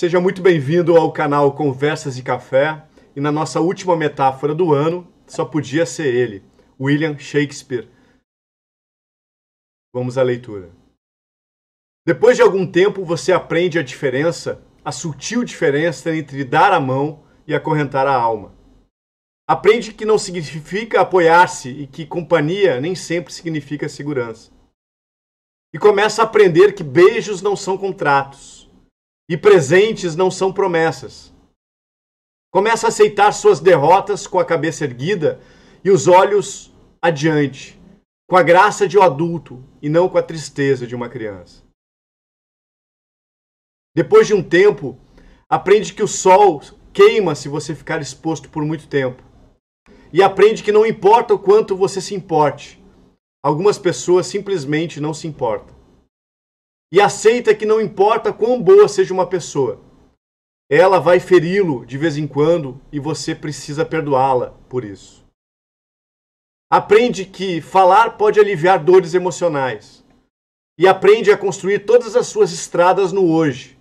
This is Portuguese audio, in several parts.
Seja muito bem-vindo ao canal Conversas de Café e na nossa última metáfora do ano só podia ser ele, William Shakespeare. Vamos à leitura. Depois de algum tempo, você aprende a diferença, a sutil diferença entre dar a mão e acorrentar a alma. Aprende que não significa apoiar-se e que companhia nem sempre significa segurança. E começa a aprender que beijos não são contratos e presentes não são promessas. Começa a aceitar suas derrotas com a cabeça erguida e os olhos adiante, com a graça de um adulto e não com a tristeza de uma criança. Depois de um tempo, aprende que o sol queima se você ficar exposto por muito tempo. E aprende que não importa o quanto você se importe, algumas pessoas simplesmente não se importam e aceita que não importa quão boa seja uma pessoa, ela vai feri-lo de vez em quando e você precisa perdoá-la por isso. Aprende que falar pode aliviar dores emocionais e aprende a construir todas as suas estradas no hoje,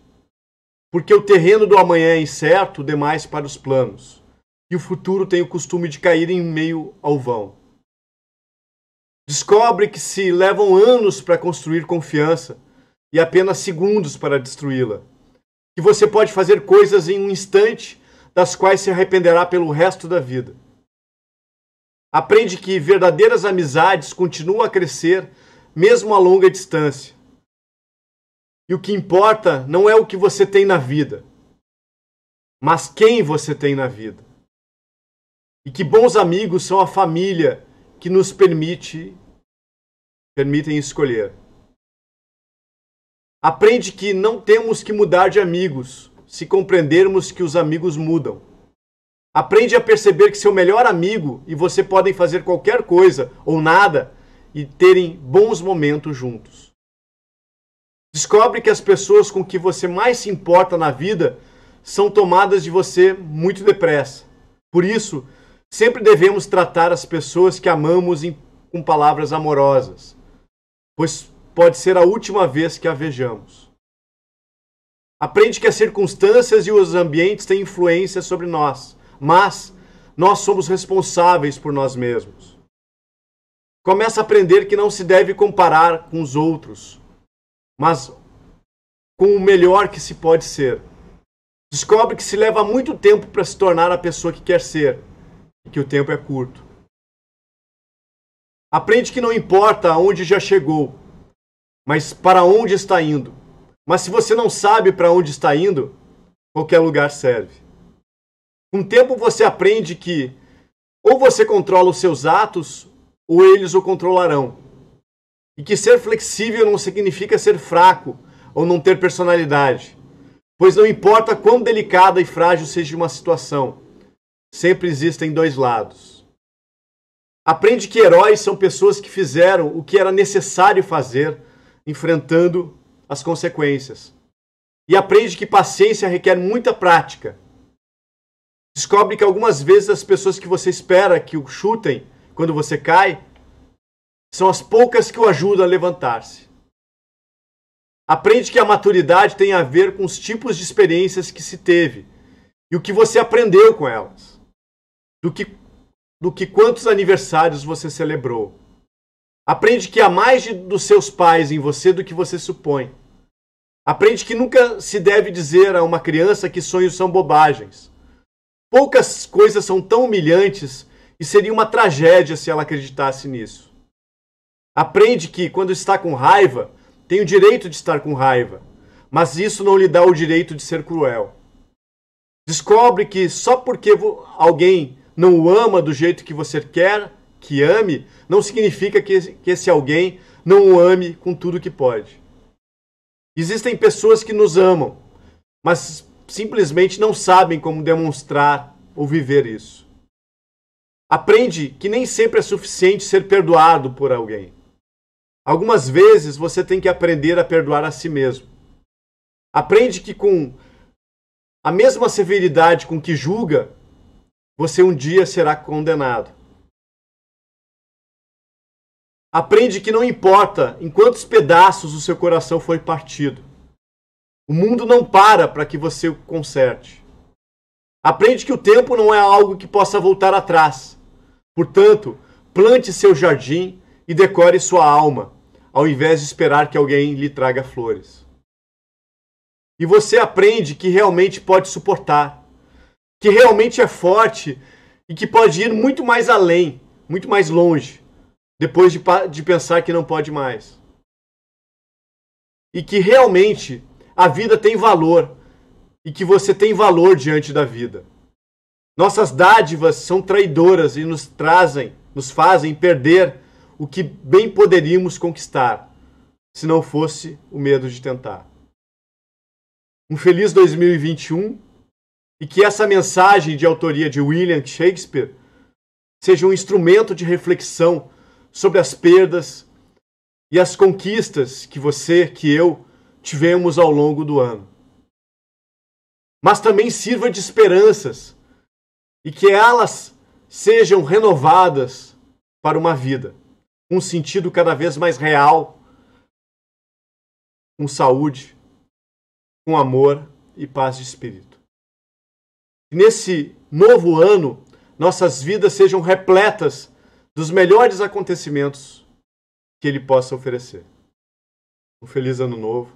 porque o terreno do amanhã é incerto demais para os planos e o futuro tem o costume de cair em meio ao vão. Descobre que se levam anos para construir confiança e apenas segundos para destruí-la. Que você pode fazer coisas em um instante, das quais se arrependerá pelo resto da vida. Aprende que verdadeiras amizades continuam a crescer, mesmo a longa distância. E o que importa não é o que você tem na vida, mas quem você tem na vida. E que bons amigos são a família que nos permite permitem escolher. Aprende que não temos que mudar de amigos se compreendermos que os amigos mudam. Aprende a perceber que seu melhor amigo e você podem fazer qualquer coisa ou nada e terem bons momentos juntos. Descobre que as pessoas com que você mais se importa na vida são tomadas de você muito depressa. Por isso, sempre devemos tratar as pessoas que amamos em, com palavras amorosas, pois pode ser a última vez que a vejamos. Aprende que as circunstâncias e os ambientes têm influência sobre nós, mas nós somos responsáveis por nós mesmos. Começa a aprender que não se deve comparar com os outros, mas com o melhor que se pode ser. Descobre que se leva muito tempo para se tornar a pessoa que quer ser e que o tempo é curto. Aprende que não importa aonde já chegou, mas para onde está indo. Mas se você não sabe para onde está indo, qualquer lugar serve. Com o tempo você aprende que ou você controla os seus atos, ou eles o controlarão. E que ser flexível não significa ser fraco ou não ter personalidade, pois não importa quão delicada e frágil seja uma situação, sempre existem dois lados. Aprende que heróis são pessoas que fizeram o que era necessário fazer enfrentando as consequências. E aprende que paciência requer muita prática. Descobre que algumas vezes as pessoas que você espera que o chutem quando você cai são as poucas que o ajudam a levantar-se. Aprende que a maturidade tem a ver com os tipos de experiências que se teve e o que você aprendeu com elas, do que, do que quantos aniversários você celebrou. Aprende que há mais de, dos seus pais em você do que você supõe. Aprende que nunca se deve dizer a uma criança que sonhos são bobagens. Poucas coisas são tão humilhantes e seria uma tragédia se ela acreditasse nisso. Aprende que, quando está com raiva, tem o direito de estar com raiva, mas isso não lhe dá o direito de ser cruel. Descobre que só porque alguém não o ama do jeito que você quer, que ame não significa que, que esse alguém não o ame com tudo que pode. Existem pessoas que nos amam, mas simplesmente não sabem como demonstrar ou viver isso. Aprende que nem sempre é suficiente ser perdoado por alguém. Algumas vezes você tem que aprender a perdoar a si mesmo. Aprende que com a mesma severidade com que julga, você um dia será condenado. Aprende que não importa em quantos pedaços o seu coração foi partido. O mundo não para para que você o conserte. Aprende que o tempo não é algo que possa voltar atrás. Portanto, plante seu jardim e decore sua alma, ao invés de esperar que alguém lhe traga flores. E você aprende que realmente pode suportar, que realmente é forte e que pode ir muito mais além, muito mais longe depois de, de pensar que não pode mais. E que realmente a vida tem valor e que você tem valor diante da vida. Nossas dádivas são traidoras e nos trazem, nos fazem perder o que bem poderíamos conquistar, se não fosse o medo de tentar. Um feliz 2021 e que essa mensagem de autoria de William Shakespeare seja um instrumento de reflexão sobre as perdas e as conquistas que você, que eu, tivemos ao longo do ano. Mas também sirva de esperanças e que elas sejam renovadas para uma vida, um sentido cada vez mais real, com saúde, com amor e paz de espírito. nesse novo ano, nossas vidas sejam repletas dos melhores acontecimentos que ele possa oferecer. Um feliz ano novo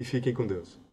e fiquem com Deus.